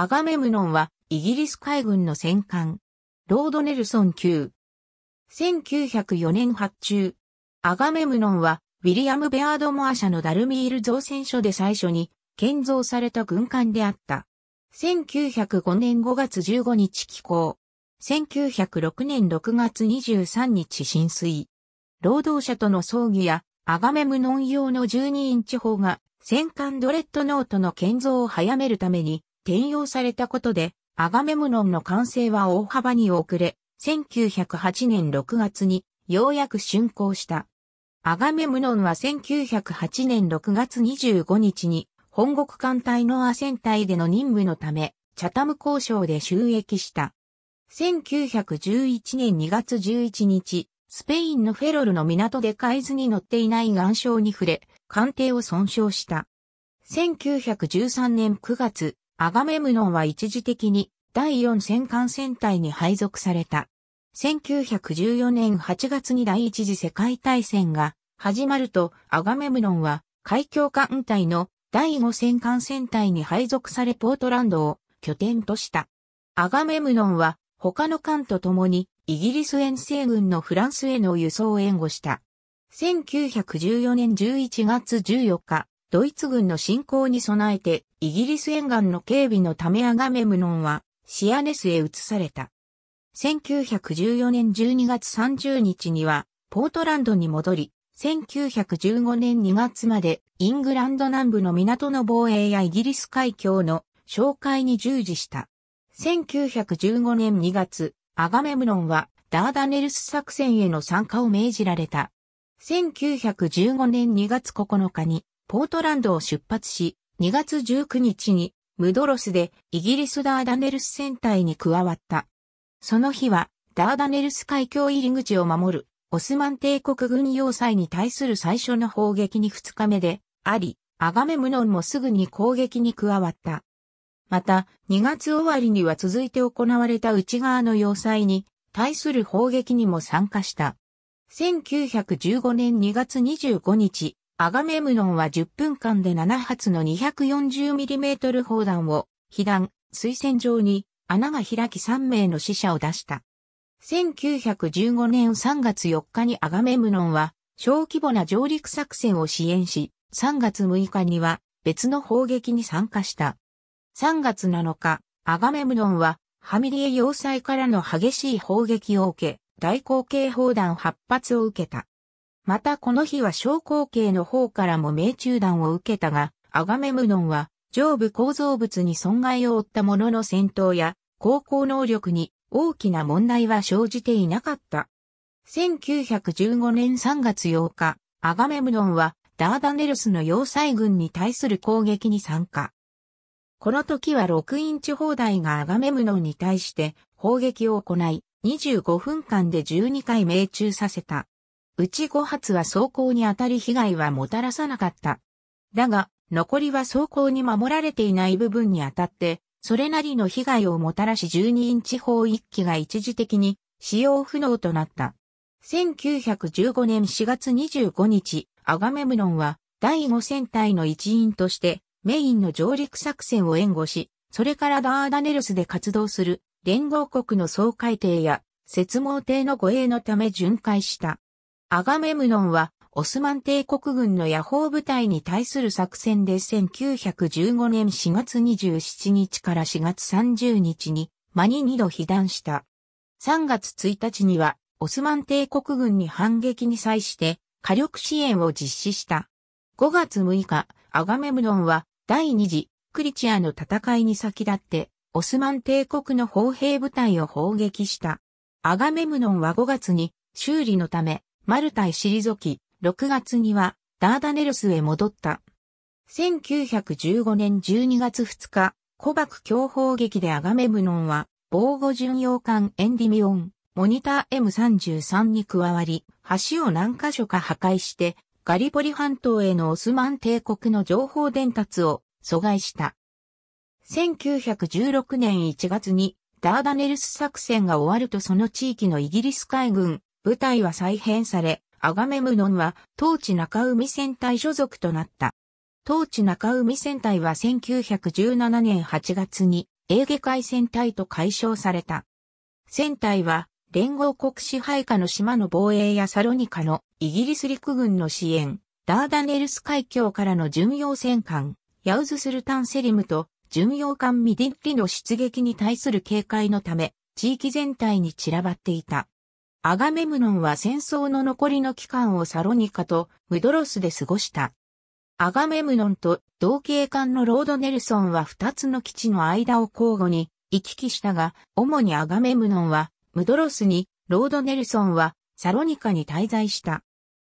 アガメムノンはイギリス海軍の戦艦。ロードネルソン級。1904年発注。アガメムノンはウィリアム・ベアード・モア社のダルミール造船所で最初に建造された軍艦であった。1905年5月15日寄港。1906年6月23日浸水。労働者との葬儀やアガメムノン用の12インチ砲が戦艦ドレッドノートの建造を早めるために転用されたことで、アガメムノンの完成は大幅に遅れ、1908年6月にようやく竣工した。アガメムノンは1908年6月25日に本国艦隊のアセン隊での任務のため、チャタム交渉で収益した。1911年2月11日、スペインのフェロルの港で海図に乗っていない岩礁に触れ、艦艇を損傷した。1913年9月、アガメムノンは一時的に第4戦艦戦隊に配属された。1914年8月に第一次世界大戦が始まると、アガメムノンは海峡艦隊の第5戦艦戦隊に配属されポートランドを拠点とした。アガメムノンは他の艦と共にイギリス遠征軍のフランスへの輸送を援護した。1914年11月14日、ドイツ軍の侵攻に備えてイギリス沿岸の警備のためアガメムノンはシアネスへ移された。1914年12月30日にはポートランドに戻り、1915年2月までイングランド南部の港の防衛やイギリス海峡の紹介に従事した。1915年2月、アガメムノンはダーダネルス作戦への参加を命じられた。1915年2月9日にポートランドを出発し、2月19日にムドロスでイギリスダーダネルス戦隊に加わった。その日はダーダネルス海峡入り口を守るオスマン帝国軍要塞に対する最初の砲撃に2日目であり、アガメムノンもすぐに攻撃に加わった。また、2月終わりには続いて行われた内側の要塞に対する砲撃にも参加した。1915年2月25日、アガメムノンは10分間で7発の 240mm 砲弾を、被弾、推薦状に穴が開き3名の死者を出した。1915年3月4日にアガメムノンは小規模な上陸作戦を支援し、3月6日には別の砲撃に参加した。3月7日、アガメムノンはハミリエ要塞からの激しい砲撃を受け、大口径砲弾8発を受けた。またこの日は小口径の方からも命中弾を受けたが、アガメムノンは上部構造物に損害を負ったものの戦闘や航行能力に大きな問題は生じていなかった。1915年3月8日、アガメムノンはダーダネルスの要塞軍に対する攻撃に参加。この時は6インチ砲台がアガメムノンに対して砲撃を行い、25分間で12回命中させた。うち5発は走行に当たり被害はもたらさなかった。だが、残りは走行に守られていない部分に当たって、それなりの被害をもたらし12インチ砲1機が一時的に使用不能となった。1915年4月25日、アガメムノンは第5戦隊の一員としてメインの上陸作戦を援護し、それからダーダネルスで活動する連合国の総海艇や、接網艇の護衛のため巡回した。アガメムノンは、オスマン帝国軍の野砲部隊に対する作戦で1915年4月27日から4月30日に、間に二度被弾した。3月1日には、オスマン帝国軍に反撃に際して、火力支援を実施した。5月6日、アガメムノンは、第2次、クリチアの戦いに先立って、オスマン帝国の砲兵部隊を砲撃した。アガメムノンは5月に、修理のため、マルタへ退き、6月にはダーダネルスへ戻った。1915年12月2日、古爆強砲撃でアガメムノンは、防護巡洋艦エンディミオン、モニター M33 に加わり、橋を何箇所か破壊して、ガリポリ半島へのオスマン帝国の情報伝達を阻害した。1916年1月にダーダネルス作戦が終わるとその地域のイギリス海軍部隊は再編され、アガメムノンは当地中海戦隊所属となった。当地中海戦隊は1917年8月にエーゲ海戦隊と解消された。戦隊は連合国支配下の島の防衛やサロニカのイギリス陸軍の支援、ダーダネルス海峡からの巡洋戦艦、ヤウズスルタンセリムと巡洋艦ミディッリの出撃に対する警戒のため、地域全体に散らばっていた。アガメムノンは戦争の残りの期間をサロニカとムドロスで過ごした。アガメムノンと同警艦のロードネルソンは2つの基地の間を交互に行き来したが、主にアガメムノンはムドロスに、ロードネルソンはサロニカに滞在した。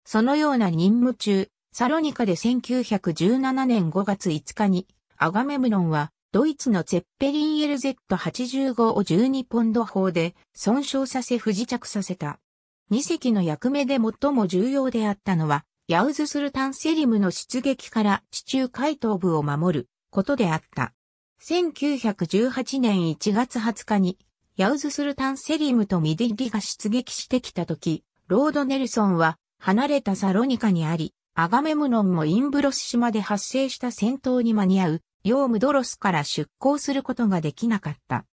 そのような任務中、サロニカで1917年5月5日にアガメムノンはドイツのゼッペリン LZ85 を12ポンド砲で損傷させ不時着させた。2隻の役目で最も重要であったのは、ヤウズスルタンセリムの出撃から地中海東部を守ることであった。1918年1月20日に、ヤウズスルタンセリムとミディリが出撃してきたとき、ロード・ネルソンは離れたサロニカにあり、アガメムノンもインブロス島で発生した戦闘に間に合うヨームドロスから出港することができなかった。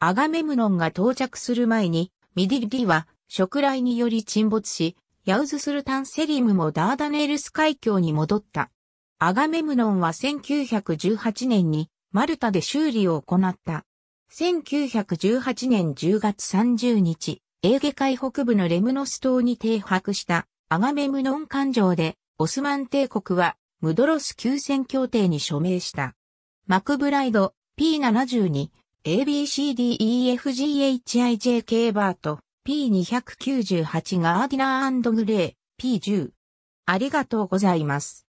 アガメムノンが到着する前に、ミディリは、食雷により沈没し、ヤウズスルタンセリムもダーダネールス海峡に戻った。アガメムノンは1918年にマルタで修理を行った。1918年10月30日、エーゲ海北部のレムノス島に停泊したアガメムノン艦上でオスマン帝国はムドロス休戦協定に署名した。マクブライド、P72、ABCDEFGHIJK バート、P298 ガーディナーグレー、P10。ありがとうございます。